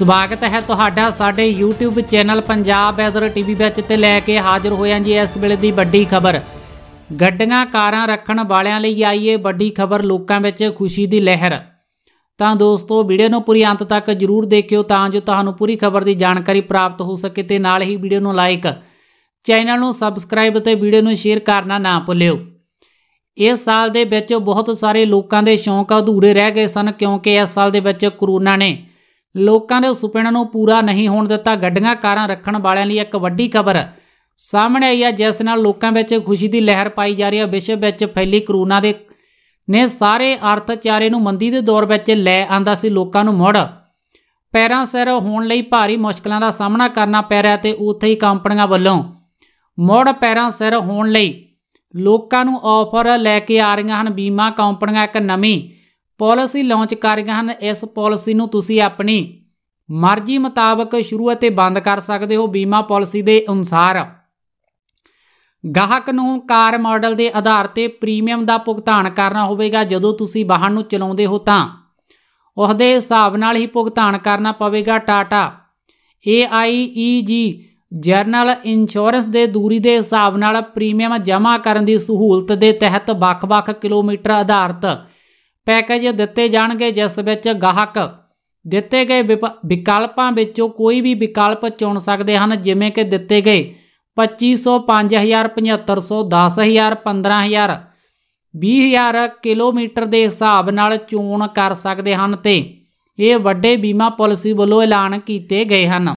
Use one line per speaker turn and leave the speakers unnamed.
ਸਵਾਗਤ ਹੈ ਤੁਹਾਡਾ ਸਾਡੇ YouTube channel Punjab weather TV ਵਿੱਚ ਤੇ ਲੈ ਕੇ ਹਾਜ਼ਰ ਹੋਇਆ ਜੀ ਇਸ ਵੇਲੇ ਦੀ ਵੱਡੀ ਖਬਰ ਗੱਡੀਆਂ ਕਾਰਾਂ ਰੱਖਣ ਵਾਲਿਆਂ ਲਈ ਆਈ ਇਹ ਵੱਡੀ ਖਬਰ ਲੋਕਾਂ ਵਿੱਚ ਖੁਸ਼ੀ ਦੀ ਲਹਿਰ ਤਾਂ ਦੋਸਤੋ ਵੀਡੀਓ ਨੂੰ ਪੂਰੀ ਅੰਤ ਤੱਕ ਜਰੂਰ ਦੇਖਿਓ ਤਾਂ ਜੋ ਤੁਹਾਨੂੰ ਪੂਰੀ ਖਬਰ ਦੀ ਜਾਣਕਾਰੀ ਪ੍ਰਾਪਤ ਹੋ ਸਕੇ ਤੇ ਨਾਲ ਹੀ ਵੀਡੀਓ ਨੂੰ ਲਾਈਕ ਚੈਨਲ ਨੂੰ ਸਬਸਕ੍ਰਾਈਬ ਤੇ ਵੀਡੀਓ ਨੂੰ ਸ਼ੇਅਰ ਕਰਨਾ ਨਾ ਭੁੱਲਿਓ ਇਸ ਸਾਲ ਦੇ ਵਿੱਚ ਬਹੁਤ ਸਾਰੇ ਲੋਕਾਂ ਦੇ ਸ਼ੌਂਕ ਅਧੂਰੇ ਰਹਿ ਗਏ ਸਨ ਕਿਉਂਕਿ ਇਸ ਸਾਲ ਦੇ ਵਿੱਚ ਕਰੋਨਾ ਨੇ ਲੋਕਾਂ ਦੇ ਸੁਪਨਿਆਂ ਨੂੰ ਪੂਰਾ ਨਹੀਂ ਹੋਣ ਦਿੱਤਾ ਗੱਡੀਆਂ ਕਾਰਾਂ ਰੱਖਣ ਵਾਲਿਆਂ ਲਈ ਇੱਕ ਵੱਡੀ ਖਬਰ ਸਾਹਮਣੇ ਆਈ ਹੈ ਜਿਸ ਨਾਲ ਲੋਕਾਂ ਵਿੱਚ ਖੁਸ਼ੀ ਦੀ ਲਹਿਰ ਪਾਈ ਜਾ ਰਹੀ ਹੈ ਵਿਸ਼ਵ ਵਿੱਚ ਫੈਲੀ ਕਰੋਨਾ ਦੇ ਨੇ ਸਾਰੇ ਅਰਥਚਾਰੇ ਨੂੰ ਮੰਦੀ ਦੇ ਦੌਰ ਵਿੱਚ ਲੈ ਆਂਦਾ ਸੀ ਲੋਕਾਂ ਨੂੰ ਮੁੜ ਪੈਰਾਂ ਸਿਰ ਹੋਣ ਲਈ ਭਾਰੀ ਮੁਸ਼ਕਲਾਂ ਦਾ ਸਾਹਮਣਾ ਕਰਨਾ ਪੈ ਰਿਹਾ ਤੇ ਉੱਥੇ ਹੀ ਕੰਪਨੀਆਂ ਵੱਲੋਂ ਮੁੜ ਪੈਰਾਂ ਸਿਰ ਹੋਣ ਲਈ ਲੋਕਾਂ ਨੂੰ ਆਫਰ ਲੈ ਕੇ ਆ ਰਹੀਆਂ ਹਨ ਬੀਮਾ ਕੰਪਨੀਆਂ ਇੱਕ ਨਵੀਂ ਪਾਲਿਸੀ ਲਾਂਚ ਕਰ ਰਹੀਆਂ ਹਨ ਇਸ ਪਾਲਿਸੀ ਨੂੰ ਤੁਸੀਂ ਆਪਣੀ ਮਰਜ਼ੀ ਮੁਤਾਬਕ ਸ਼ੁਰੂ ਅਤੇ ਬੰਦ ਕਰ ਸਕਦੇ ਹੋ ਬੀਮਾ ਪਾਲਿਸੀ ਦੇ ਅਨੁਸਾਰ ਗਾਹਕ ਨੂੰ ਕਾਰ ਮਾਡਲ ਦੇ ਆਧਾਰ ਤੇ ਪ੍ਰੀਮੀਅਮ ਦਾ ਭੁਗਤਾਨ ਕਰਨਾ ਹੋਵੇਗਾ ਜਦੋਂ ਤੁਸੀਂ ਵਾਹਨ ਨੂੰ ਚਲਾਉਂਦੇ ਹੋ ਤਾਂ ਉਸ ਦੇ ਹਿਸਾਬ ਨਾਲ ਹੀ ਭੁਗਤਾਨ ਕਰਨਾ ਪਵੇਗਾ ਟਾਟਾ AIEG ਜਰਨਲ ਇੰਸ਼ੋਰੈਂਸ ਦੇ ਦੂਰੀ ਦੇ ਹਿਸਾਬ ਨਾਲ ਪ੍ਰੀਮੀਅਮ ਜਮ੍ਹਾਂ ਕਰਨ ਦੀ ਸਹੂਲਤ ਦੇ ਤਹਿਤ ਵੱਖ-ਵੱਖ ਕਿਲੋਮੀਟਰ ਆਧਾਰਿਤ ਪੈਕੇਜ ਦਿੱਤੇ ਜਾਣਗੇ ਜਿਸ ਵਿੱਚ ਗਾਹਕ ਦਿੱਤੇ ਗਏ ਵਿਕਲਪਾਂ ਵਿੱਚੋਂ ਕੋਈ ਵੀ ਵਿਕਲਪ ਚੁਣ ਸਕਦੇ ਹਨ ਜਿਵੇਂ ਕਿ ਦਿੱਤੇ ਗਏ 2500 5000 7500 10000 15000 20000 ਕਿਲੋਮੀਟਰ ਦੇ ਹਿਸਾਬ ਨਾਲ ਚੋਣ ਕਰ ਸਕਦੇ ਹਨ ਤੇ ਇਹ ਵੱਡੇ ਬੀਮਾ ਪਾਲਿਸੀ ਵੱਲੋਂ ਐਲਾਨ ਕੀਤੇ ਗਏ ਹਨ